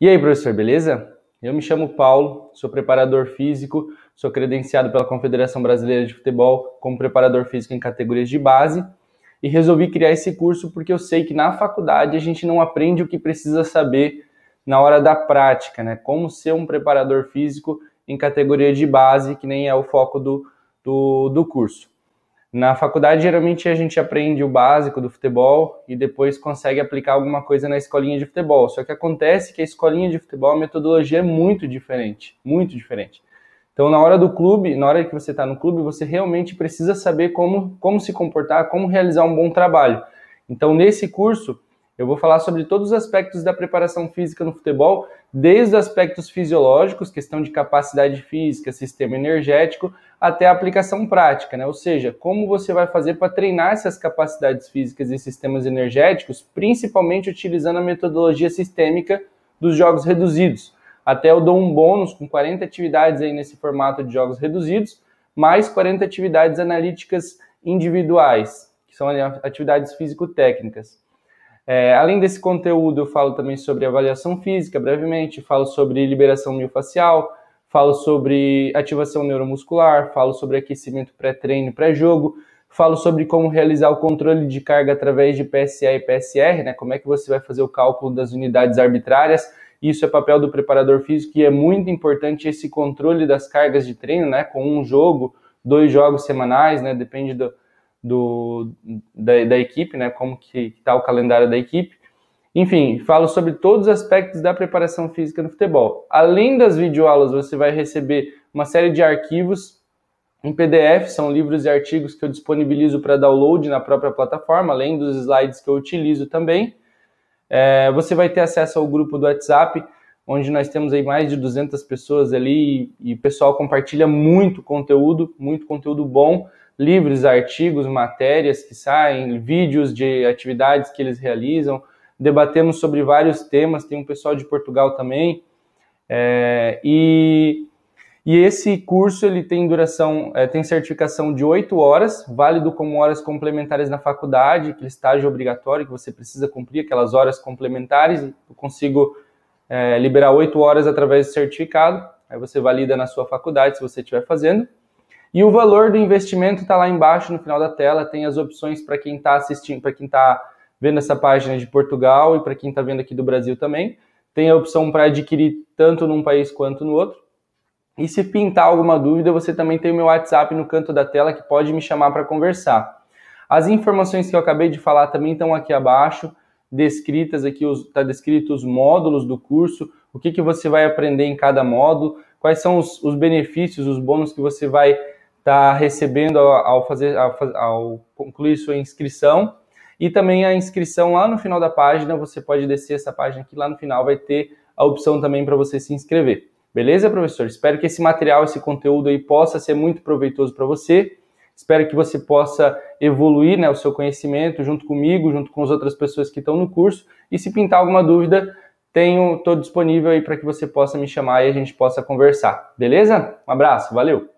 E aí, professor, beleza? Eu me chamo Paulo, sou preparador físico, sou credenciado pela Confederação Brasileira de Futebol como preparador físico em categorias de base e resolvi criar esse curso porque eu sei que na faculdade a gente não aprende o que precisa saber na hora da prática, né? Como ser um preparador físico em categoria de base, que nem é o foco do, do, do curso. Na faculdade, geralmente a gente aprende o básico do futebol e depois consegue aplicar alguma coisa na escolinha de futebol. Só que acontece que a escolinha de futebol, a metodologia é muito diferente, muito diferente. Então, na hora do clube, na hora que você está no clube, você realmente precisa saber como, como se comportar, como realizar um bom trabalho. Então, nesse curso, eu vou falar sobre todos os aspectos da preparação física no futebol, desde aspectos fisiológicos, questão de capacidade física, sistema energético, até a aplicação prática, né? Ou seja, como você vai fazer para treinar essas capacidades físicas e sistemas energéticos, principalmente utilizando a metodologia sistêmica dos jogos reduzidos. Até eu dou um bônus com 40 atividades aí nesse formato de jogos reduzidos, mais 40 atividades analíticas individuais, que são atividades físico-técnicas. É, além desse conteúdo, eu falo também sobre avaliação física, brevemente, falo sobre liberação miofascial, falo sobre ativação neuromuscular, falo sobre aquecimento pré-treino, pré-jogo, falo sobre como realizar o controle de carga através de PSA e PSR, né? Como é que você vai fazer o cálculo das unidades arbitrárias. Isso é papel do preparador físico e é muito importante esse controle das cargas de treino, né? Com um jogo, dois jogos semanais, né? Depende do, do, da, da equipe, né, como que está o calendário da equipe. Enfim, falo sobre todos os aspectos da preparação física no futebol. Além das videoaulas, você vai receber uma série de arquivos em PDF, são livros e artigos que eu disponibilizo para download na própria plataforma, além dos slides que eu utilizo também. É, você vai ter acesso ao grupo do WhatsApp, onde nós temos aí mais de 200 pessoas ali e, o pessoal compartilha muito conteúdo, muito conteúdo bom, livros, artigos, matérias que saem, vídeos de atividades que eles realizam. Debatemos sobre vários temas, tem um pessoal de Portugal também. É, e, e esse curso ele tem duração, é, tem certificação de 8 horas, válido como horas complementares na faculdade, que estágio obrigatório que você precisa cumprir, aquelas horas complementares. Eu consigo é, liberar oito horas através de certificado, aí você valida na sua faculdade se você estiver fazendo. E o valor do investimento está lá embaixo no final da tela, tem as opções para quem está assistindo, para quem está vendo essa página de Portugal e para quem está vendo aqui do Brasil também. Tem a opção para adquirir tanto num país quanto no outro. E se pintar alguma dúvida, você também tem o meu WhatsApp no canto da tela que pode me chamar para conversar. As informações que eu acabei de falar também estão aqui abaixo descritas aqui, está descrito os módulos do curso, o que, que você vai aprender em cada módulo, quais são os, os benefícios, os bônus que você vai estar tá recebendo ao, fazer, ao, ao concluir sua inscrição. E também a inscrição lá no final da página, você pode descer essa página aqui, lá no final vai ter a opção também para você se inscrever. Beleza, professor? Espero que esse material, esse conteúdo aí possa ser muito proveitoso para você. Espero que você possa evoluir né, o seu conhecimento junto comigo, junto com as outras pessoas que estão no curso. E se pintar alguma dúvida, tenho, estou disponível aí para que você possa me chamar e a gente possa conversar. Beleza? Um abraço, valeu!